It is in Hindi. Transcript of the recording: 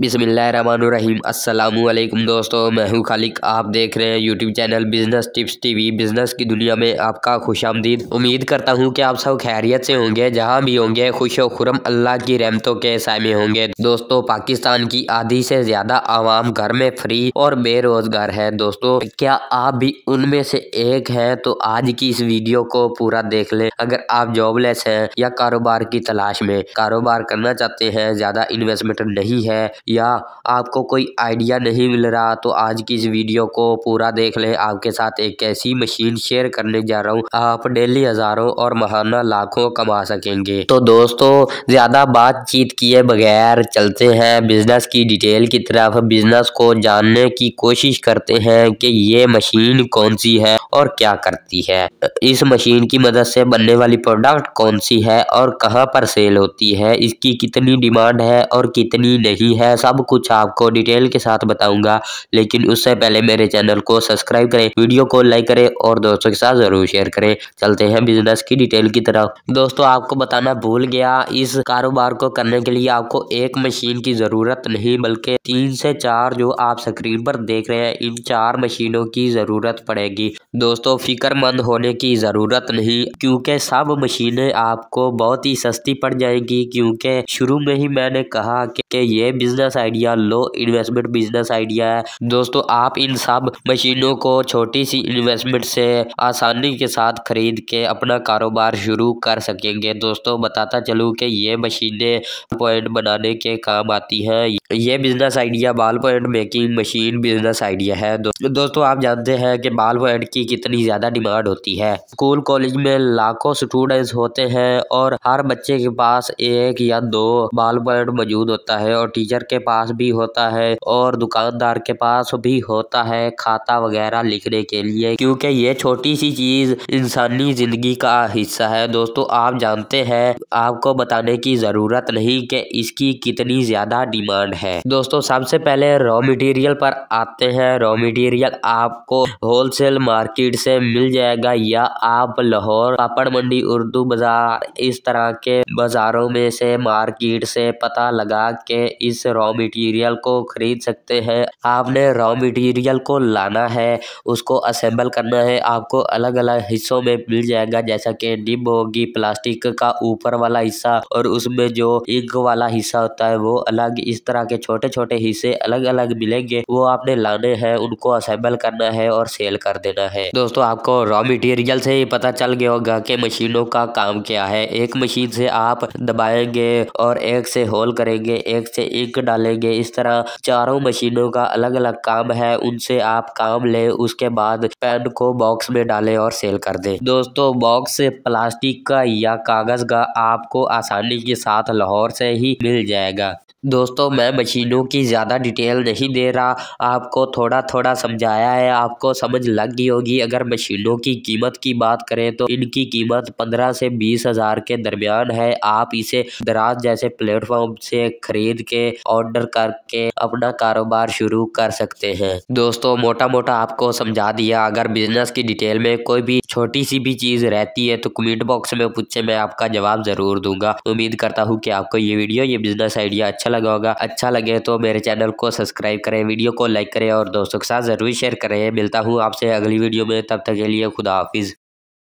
बिसमीम् अल्लाम दोस्तों मैं हूं खालिक आप देख रहे हैं YouTube channel business tips TV business की दुनिया में आपका खुश आमदीद उम्मीद करता हूं कि आप सब खैरियत से होंगे जहां भी होंगे खुश व खुरम अल्लाह की रहमतों के साय में होंगे दोस्तों पाकिस्तान की आधी से ज़्यादा आवाम घर में फ्री और बेरोजगार है दोस्तों क्या आप भी उनमें से एक हैं तो आज की इस वीडियो को पूरा देख लें अगर आप जॉबलेस हैं या कारोबार की तलाश में कारोबार करना चाहते हैं ज़्यादा इन्वेस्टमेंट नहीं है या आपको कोई आइडिया नहीं मिल रहा तो आज की इस वीडियो को पूरा देख लें आपके साथ एक ऐसी मशीन शेयर करने जा रहा हूँ आप डेली हजारों और महाना लाखों कमा सकेंगे तो दोस्तों ज्यादा बातचीत किए बगैर चलते हैं बिजनेस की डिटेल की तरफ बिजनेस को जानने की कोशिश करते हैं कि ये मशीन कौन सी है और क्या करती है इस मशीन की मदद से बनने वाली प्रोडक्ट कौन सी है और कहाँ पर सेल होती है इसकी कितनी डिमांड है और कितनी नहीं है सब कुछ आपको डिटेल के साथ बताऊंगा लेकिन उससे पहले मेरे चैनल को सब्सक्राइब करें वीडियो को लाइक करें और दोस्तों के साथ ज़रूर शेयर करें चलते हैं बिजनेस की डिटेल की तरफ दोस्तों आपको बताना भूल गया इस कारोबार को करने के लिए आपको एक मशीन की ज़रूरत नहीं बल्कि तीन से चार जो आप स्क्रीन पर देख रहे हैं इन चार मशीनों की ज़रूरत पड़ेगी दोस्तों फिक्रमंद होने की ज़रूरत नहीं क्योंकि सब मशीनें आपको बहुत ही सस्ती पड़ जाएंगी क्योंकि शुरू में ही मैंने कहा कि ये business business idea low investment business idea है दोस्तों आप इन सब मशीनों को छोटी सी इन्वेस्टमेंट से आसानी के साथ खरीद के अपना कारोबार शुरू कर सकेंगे दोस्तों बताता चलूँ कि ये मशीनें पॉइंट बनाने के काम आती हैं ये business idea ball point making machine business idea है दो, दोस्तों आप जानते हैं कि बाल पॉइंट की कितनी ज़्यादा डिमांड होती है स्कूल कॉलेज में लाखों स्टूडेंट्स होते हैं और हर बच्चे के पास एक या दो बाल पॉइंट मौजूद होता है और टीचर के पास भी होता है और दुकानदार के पास भी होता है खाता वगैरह लिखने के लिए क्योंकि ये छोटी सी चीज इंसानी जिंदगी का हिस्सा है दोस्तों आप जानते हैं आपको बताने की जरूरत नहीं कि इसकी कितनी ज्यादा डिमांड है दोस्तों सबसे पहले रॉ मटेरियल पर आते हैं रॉ मटेरियल आपको होलसेल मार्केट से मिल जाएगा या आप लाहौर पापड़ मंडी उर्दू बाजार इस तरह के बाजारों में से मार्केट से पता लगा के इस रॉ रॉ मटेरियल को खरीद सकते हैं आपने रॉ मटेरियल को लाना है उसको असेंबल करना है आपको अलग अलग हिस्सों में मिल जाएगा जैसा कि निब होगी प्लास्टिक का ऊपर वाला हिस्सा और उसमें जो इंक वाला हिस्सा होता है वो अलग इस तरह के छोटे छोटे हिस्से अलग अलग मिलेंगे वो आपने लाने हैं उनको असेंबल करना है और सेल कर देना है दोस्तों आपको रॉ मटेरियल से ही पता चल गया होगा कि मशीनों का काम क्या है एक मशीन से आप दबाएंगे और एक से होल करेंगे एक से इंक डालेंगे इस तरह चारों हम्म। मशीनों का अलग अलग काम है उनसे आप काम ले उसके बाद पेन को बॉक्स में डालें और सेल कर दें दोस्तों बॉक्स प्लास्टिक का या कागज का आपको आसानी के साथ लाहौर से ही मिल जाएगा दोस्तों मैं मशीनों की ज़्यादा डिटेल नहीं दे रहा आपको थोड़ा थोड़ा समझाया है आपको समझ लग गई होगी अगर मशीनों की कीमत की बात करें तो इनकी कीमत पंद्रह से बीस हज़ार के दरमियान है आप इसे दराज जैसे प्लेटफॉर्म से खरीद के और ऑर्डर करके अपना कारोबार शुरू कर सकते हैं दोस्तों मोटा मोटा आपको समझा दिया अगर बिजनेस की डिटेल में कोई भी छोटी सी भी चीज रहती है तो कमेंट बॉक्स में पूछे मैं आपका जवाब जरूर दूंगा उम्मीद करता हूँ कि आपको ये वीडियो ये बिजनेस आइडिया अच्छा लगा होगा अच्छा लगे तो मेरे चैनल को सब्सक्राइब करें वीडियो को लाइक करें और दोस्तों के साथ जरूर शेयर करें मिलता हूँ आपसे अगली वीडियो में तब तक के लिए खुदा हाफिज़